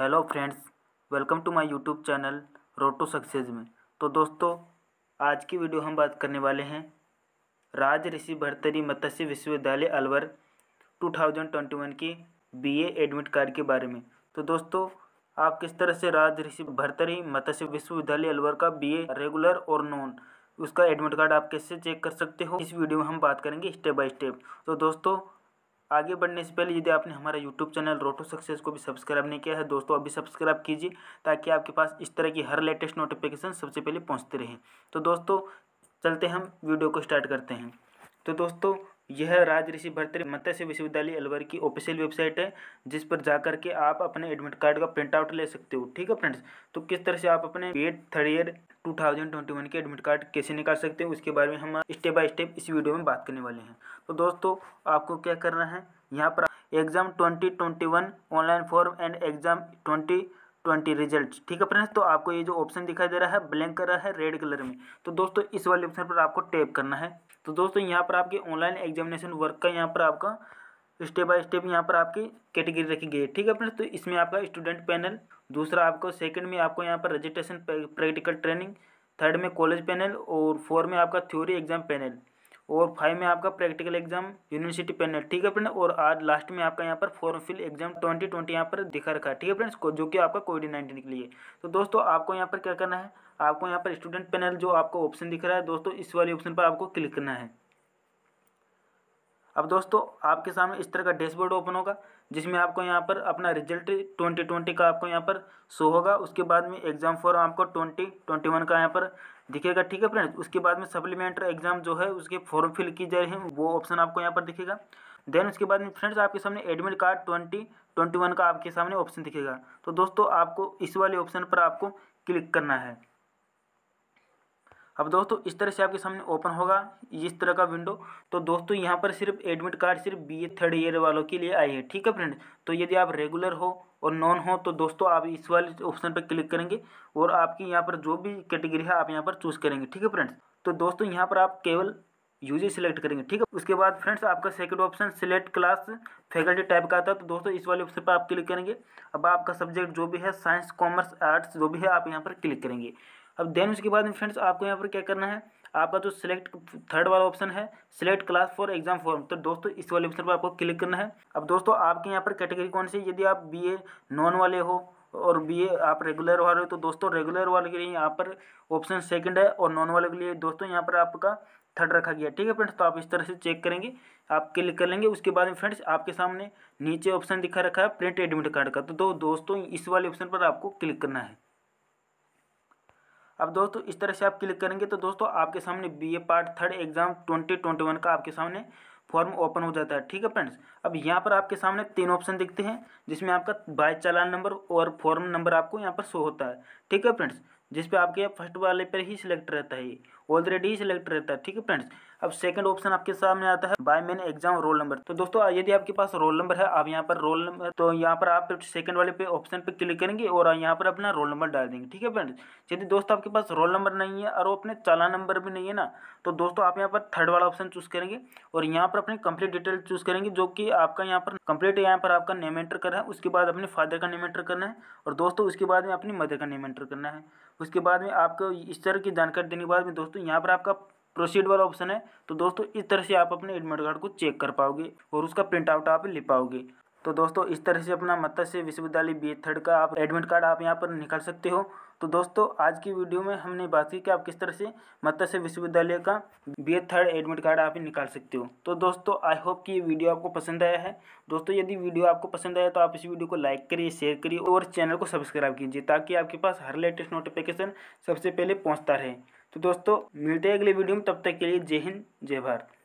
hello friends welcome to my YouTube channel road to success में तो दोस्तों आज की वीडियो हम बात करने वाले हैं राज ऋषि भरतरी मत्स्य विश्वविद्यालय अलवर 2021 की बीए एडमिट कार्ड के बारे में तो दोस्तों आप किस तरह से राज ऋषि भरतरी मत्स्य विश्वविद्यालय अलवर का बी रेगुलर और नॉन उसका एडमिट कार्ड आप कैसे चेक कर सकते हो इस वीडियो में हम बात करेंगे स्टेप बाय स्टेप तो दोस्तों आगे बढ़ने से पहले यदि आपने हमारा यूट्यूब चैनल रोटो सक्सेस को भी सब्सक्राइब नहीं किया है दोस्तों अभी सब्सक्राइब कीजिए ताकि आपके पास इस तरह की हर लेटेस्ट नोटिफिकेशन सबसे पहले पहुंचते रहें तो दोस्तों चलते हम वीडियो को स्टार्ट करते हैं तो दोस्तों यह राज ऋषि भरतरी मत्स्य विश्वविद्यालय अलवर की ऑफिशियल वेबसाइट है जिस पर जाकर के आप अपने एडमिट कार्ड का प्रिंट आउट ले सकते हो ठीक है फ्रेंड्स तो किस तरह से आप अपने एट थर्ड ईयर 2021 के एडमिट कार्ड कैसे निकाल सकते हो उसके बारे में हम स्टेप बाय स्टेप इस वीडियो में बात करने वाले हैं तो दोस्तों आपको क्या करना है यहाँ पर exam twenty twenty one online form and exam twenty twenty result ठीक है फ्रेंड्स तो आपको ये जो ऑप्शन दिखाई दे रहा है ब्लैंक कर रहा है रेड कलर में तो दोस्तों इस वाले ऑप्शन पर आपको टैप करना है तो दोस्तों यहाँ पर आपके ऑनलाइन एग्जामिनेशन वर्क का यहाँ पर आपका स्टेप बाय स्टेप यहाँ पर आपकी कैटेगरी रखी गई है ठीक है फ्रेंड्स तो इसमें आपका स्टूडेंट पैनल दूसरा आपको सेकंड में आपको यहाँ पर रजिस्ट्रेशन प्रैक्टिकल ट्रेनिंग थर्ड में कॉलेज पैनल और फोर्थ में आपका थ्योरी एग्जाम पैनल और फाइव में आपका प्रैक्टिकल एग्जाम यूनिवर्सिटी पैनल ठीक है फ्रेंड और आज लास्ट में आपका यहाँ पर form fill exam twenty twenty यहाँ पर दिखा रखा है ठीक है फ्रेंड्स जो कि आपका कोविड नाइन्टीन के लिए तो दोस्तों आपको यहाँ पर क्या करना है आपको यहाँ पर स्टूडेंट पैनल जो आपको ऑप्शन दिख रहा है दोस्तों इस वाले ऑप्शन पर आपको क्लिक करना है अब दोस्तों आपके सामने इस तरह का डैशबोर्ड ओपन होगा जिसमें आपको यहाँ पर अपना रिजल्ट ट्वेंटी ट्वेंटी का आपको यहाँ पर शो होगा उसके बाद में एग्ज़ाम फॉर्म आपको ट्वेंटी ट्वेंटी वन का यहाँ पर दिखेगा ठीक है फ्रेंड्स उसके बाद में सप्लीमेंट्री एग्जाम जो है उसके फॉर्म फिल की जाए हैं वो ऑप्शन आपको यहाँ पर दिखेगा देन उसके बाद में फ्रेंड्स आपके सामने admit card twenty twenty one का आपके सामने ऑप्शन दिखेगा तो दोस्तों आपको इस वाले ऑप्शन पर आपको क्लिक करना है अब दोस्तों इस तरह से आपके सामने ओपन होगा इस तरह का विंडो तो दोस्तों यहाँ पर सिर्फ एडमिट कार्ड सिर्फ बी थर्ड ईयर वालों के लिए आई है ठीक है फ्रेंड तो यदि आप रेगुलर हो और नॉन हो तो दोस्तों आप इस वाले ऑप्शन पर क्लिक करेंगे और आपकी यहाँ पर जो भी कैटेगरी है आप यहाँ पर चूज़ करेंगे ठीक है फ्रेंड्स तो दोस्तों यहाँ पर आप केवल जी सिलेक्ट करेंगे ठीक है उसके बाद फ्रेंड्स आपका second option select class faculty type का आता है तो दोस्तों इस वाले ऑप्शन पर आप क्लिक करेंगे अब आपका सब्जेक्ट जो भी है साइंस कॉमर्स आर्ट्स जो भी है आप यहाँ पर क्लिक करेंगे अब देन उसके बाद में फ्रेंड्स आपको यहाँ पर क्या करना है आपका जो सिलेक्ट थर्ड वाला ऑप्शन है select class for exam form तो दोस्तों इस वाले ऑप्शन पर आपको क्लिक करना है अब दोस्तों आपके यहाँ पर कैटेगरी कौन सी यदि आप बी ए नॉन वाले हो और बी ए आप रेगुलर वाले हो तो दोस्तों रेगुलर वाले के लिए यहाँ पर ऑप्शन सेकंड है और नॉन वाले के लिए दोस्तों यहाँ पर आपका थर्ड रखा गया ठीक है फ्रेंड्स तो आप इस तरह से चेक करेंगे आप क्लिक कर लेंगे उसके बाद में फ्रेंड्स आपके सामने नीचे ऑप्शन दिखा रखा है प्रिंट एडमिट कार्ड का तो दो दोस्तों इस वाले ऑप्शन पर आपको क्लिक करना है अब दोस्तों इस तरह से आप क्लिक करेंगे तो दोस्तों आपके सामने A part third exam twenty twenty one का आपके सामने फॉर्म ओपन हो जाता है ठीक है फ्रेंड्स अब यहाँ पर आपके सामने तीन ऑप्शन दिखते हैं जिसमें आपका बाय चालान नंबर और फॉर्म नंबर आपको यहाँ पर शो होता है ठीक है फ्रेंड्स जिसपे आपके फर्स्ट वाले पर ही सिलेक्ट रहता है ऑलरेडी ही सिलेक्ट रहता है ठीक है फ्रेंड्स अब सेकंड ऑप्शन आपके सामने आता है by main exam roll number तो दोस्तों यदि आपके पास रोल नंबर है आप यहाँ पर रोल नंबर तो यहाँ पर आप सेकंड वाले पे ऑप्शन पे क्लिक करेंगे और यहाँ पर अपना रोल नंबर डाल देंगे ठीक है फ्रेंड्स यदि दोस्तों आपके पास रोल नंबर नहीं है और अपने चालान नंबर भी नहीं है ना तो दोस्तों आप यहाँ पर थर्ड वाला ऑप्शन चूज करेंगे और यहाँ पर अपनी कंप्लीट डिटेल चूज करेंगे जो कि आपका यहाँ पर कंप्लीट यहाँ पर आपका नेम एंटर करना है उसके बाद अपने फादर का नेम एंटर करना है और दोस्तों उसके बाद में अपनी मदर का नेम एंटर करना है उसके बाद में आपको इस तरह की जानकारी देने के बाद में दोस्तों यहाँ पर आपका प्रोसीड वाला ऑप्शन है तो दोस्तों इस तरह से आप अपने एडमिट कार्ड को चेक कर पाओगे और उसका प्रिंट आउट आप ले पाओगे तो दोस्तों इस तरह से अपना मत्स्य विश्वविद्यालय बी थर्ड का आप एडमिट कार्ड आप यहाँ पर निकाल सकते हो तो दोस्तों आज की वीडियो में हमने बात की कि आप किस तरह से मत्स्य विश्वविद्यालय का बी थर्ड एडमिट कार्ड आप निकाल सकते हो तो दोस्तों आई होप कि ये वीडियो आपको पसंद आया है दोस्तों यदि वीडियो आपको पसंद आया तो आप इस वीडियो को लाइक करिए शेयर करिए और चैनल को सब्सक्राइब कीजिए ताकि आपके पास हर लेटेस्ट नोटिफिकेशन सबसे पहले पहुँचता रहे तो दोस्तों मिलते हैं अगले वीडियो में तब तक के लिए जय हिंद जय भारत